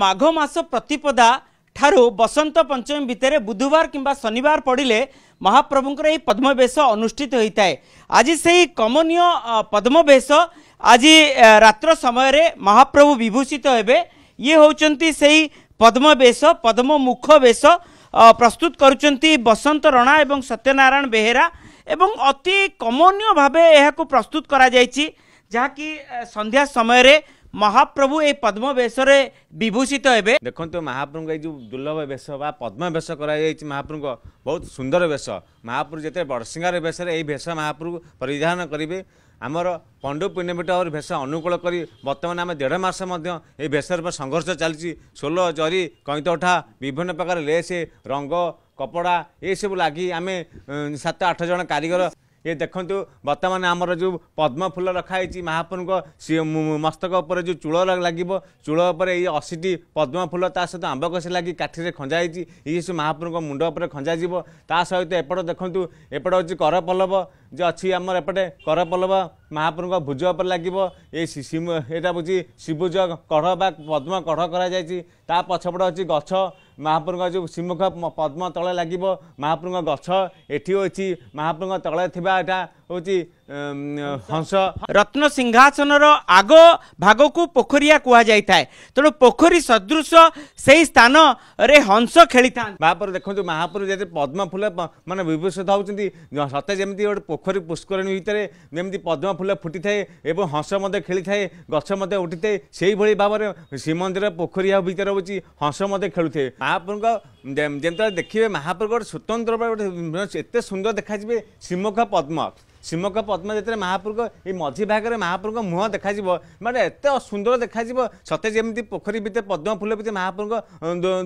ମାଘ ମାସ ପ୍ରତିପଦା ଠାରୁ ବସନ୍ତ ପଞ୍ଚମୀ ଭିତରେ ବୁଧବାର କିମ୍ବା ଶନିବାର ପଡ଼ିଲେ ମହାପ୍ରଭୁଙ୍କର ଏହି ପଦ୍ମବେଶ ଅନୁଷ୍ଠିତ ହୋଇଥାଏ ଆଜି ସେହି କମନୀୟ ପଦ୍ମବେଶ ଆଜି ରାତ୍ର ସମୟରେ ମହାପ୍ରଭୁ ବିଭୂଷିତ ହେବେ ଇଏ ହେଉଛନ୍ତି ସେହି ପଦ୍ମବେଶ ପଦ୍ମମୁଖ ବେଶ ପ୍ରସ୍ତୁତ କରୁଛନ୍ତି ବସନ୍ତ ରଣା ଏବଂ ସତ୍ୟନାରାୟଣ ବେହେରା ଏବଂ ଅତି କମନୀୟ ଭାବେ ଏହାକୁ ପ୍ରସ୍ତୁତ କରାଯାଇଛି ଯାହାକି ସନ୍ଧ୍ୟା ସମୟରେ ମହାପ୍ରଭୁ ଏ ପଦ୍ମ ବେଶରେ ବିଭୂଷିତ ହେବେ ଦେଖନ୍ତୁ ମହାପ୍ରଭୁଙ୍କ ଏଇ ଯେଉଁ ଦୁର୍ଲଭ ବେଶ ବା ପଦ୍ମ ବେଶ କରାଯାଇଛି ମହାପ୍ରଭୁଙ୍କ ବହୁତ ସୁନ୍ଦର ବେଶ ମହାପ୍ରଭୁ ଯେତେବେଳେ ବଡ଼ସିଂହାର ବେଶରେ ଏଇ ବେଶ ମହାପ୍ରଭୁ ପରିଧାନ କରିବେ ଆମର ପଣ୍ଡୁ ପୁଣ୍ୟପୀଠ ଆହୁରି ବେଶ ଅନୁକୂଳ କରି ବର୍ତ୍ତମାନ ଆମେ ଦେଢ଼ ମାସ ମଧ୍ୟ ଏଇ ବେଶର ସଂଘର୍ଷ ଚାଲିଛି ସୋଲ ଜରି କଇଁତ ଉଠା ବିଭିନ୍ନ ପ୍ରକାର ଲେସ୍ ରଙ୍ଗ କପଡ଼ା ଏସବୁ ଲାଗି ଆମେ ସାତ ଆଠ ଜଣ କାରିଗର ଇଏ ଦେଖନ୍ତୁ ବର୍ତ୍ତମାନ ଆମର ଯେଉଁ ପଦ୍ମଫୁଲ ରଖାହେଇଛି ମହାପ୍ରଭୁଙ୍କ ମସ୍ତକ ଉପରେ ଯେଉଁ ଚୂଳ ଲାଗିବ ଚୂଳ ଉପରେ ଏଇ ଅଶୀଟି ପଦ୍ମଫୁଲ ତା ସହିତ ଆମ୍ବକଷି ଲାଗି କାଠିରେ ଖଞ୍ଜା ହେଇଛି ଇଏ ସବୁ ମହାପ୍ରଭୁଙ୍କ ମୁଣ୍ଡ ଉପରେ ଖଞ୍ଜାଯିବ ତା ସହିତ ଏପଟ ଦେଖନ୍ତୁ ଏପଟେ ହେଉଛି କରପଲ୍ଲବ ଯେ ଅଛି ଆମର ଏପଟେ କରପଲ୍ଲବ ମହାପ୍ରଭୁଙ୍କ ଭୋଜ ଉପରେ ଲାଗିବ ଏ ଏଇଟା ହେଉଛି ଶିବୁଜ କଢ଼ ବା ପଦ୍ମ କଢ଼ କରାଯାଇଛି ତା ପଛପଟେ ଅଛି ଗଛ ମହାପ୍ରଭୁଙ୍କ ଯେଉଁ ଶ୍ରୀମୁଖ ପଦ୍ମ ତଳେ ଲାଗିବ ମହାପ୍ରଭୁଙ୍କ ଗଛ ଏଠି ଅଛି ମହାପ୍ରଭୁଙ୍କ ତଳେ ଥିବା ଏଇଟା ହେଉଛି ହଂସ ରତ୍ନ ସିଂହାସନର ଆଗ ଭାଗକୁ ପୋଖରିଆ କୁହାଯାଇଥାଏ ତେଣୁ ପୋଖରୀ ସଦୃଶ ସେହି ସ୍ଥାନରେ ହଂସ ଖେଳିଥାନ୍ତି ବାପରେ ଦେଖନ୍ତୁ ମହାପୁର ଯେତେ ପଦ୍ମ ଫୁଲ ମାନେ ବିଭୂଷିତ ହେଉଛନ୍ତି ସତେ ଯେମିତି ଗୋଟେ ପୋଖରୀ ପୁଷ୍କରିଣୀ ଭିତରେ ଯେମିତି ପଦ୍ମ ଫୁଲ ଫୁଟିଥାଏ ଏବଂ ହଂସ ମଧ୍ୟ ଖେଳିଥାଏ ଗଛ ମଧ୍ୟ ଉଠିଥାଏ ସେହିଭଳି ଭାବରେ ଶ୍ରୀମନ୍ଦିର ପୋଖରିଆ ଭିତରେ ହେଉଛି ହଂସ ମଧ୍ୟ ଖେଳୁଥାଏ ମହାପୁରଙ୍କ ଯେମିତି ଦେଖିବେ ଗୋଟେ ସ୍ୱତନ୍ତ୍ର ଗୋଟେ ଏତେ ସୁନ୍ଦର ଦେଖାଯିବେ ଶ୍ରୀମୁଖ ପଦ୍ମ ଶ୍ରୀମୁଖ ପଦ୍ମ ଯେତେବେଳେ ମହାପ୍ରଭୁଙ୍କ ଏଇ ମଝି ଭାଗରେ ମହାପ୍ରଭୁଙ୍କ ମୁହଁ ଦେଖାଯିବ ମାନେ ଏତେ ସୁନ୍ଦର ଦେଖାଯିବ ସତେ ଯେମିତି ପୋଖରୀ ଭିତରେ ପଦ୍ମ ଫୁଲ ଭିତରେ ମହାପ୍ରଭୁଙ୍କ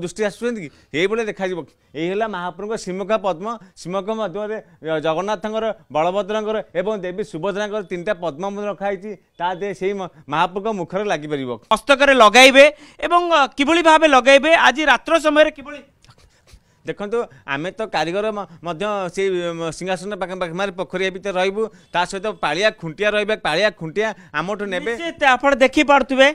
ଦୃଷ୍ଟି ଆସୁଛନ୍ତି କି ଏଇଭଳି ଦେଖାଯିବ ଏଇ ହେଲା ମହାପ୍ରଭୁଙ୍କ ଶ୍ରୀମୁଖ ପଦ୍ମ ଶ୍ରୀମୁଖ ମଧ୍ୟରେ ଜଗନ୍ନାଥଙ୍କର ବଳଭଦ୍ରଙ୍କର ଏବଂ ଦେବୀ ସୁଭଦ୍ରାଙ୍କର ତିନିଟା ପଦ୍ମ ରଖାହେଇଛି ତା ଦେହ ସେଇ ମହାପ୍ରଭୁଙ୍କ ମୁଖରେ ଲାଗିପାରିବ ହସ୍ତକରେ ଲଗାଇବେ ଏବଂ କିଭଳି ଭାବେ ଲଗାଇବେ ଆଜି ରାତ୍ର ସମୟରେ କିଭଳି ଦେଖନ୍ତୁ ଆମେ ତ କାରିଗର ମଧ୍ୟ ସେ ସିଂହାସନ ପାଖରେ ପୋଖରୀ ଭିତରେ ରହିବୁ ତା ସହିତ ପାଳିଆ ଖୁଣ୍ଟିଆ ରହିବା ପାଳିଆ ଖୁଣ୍ଟିଆ ଆମଠୁ ନେବେ ଆପଣ ଦେଖିପାରୁଥିବେ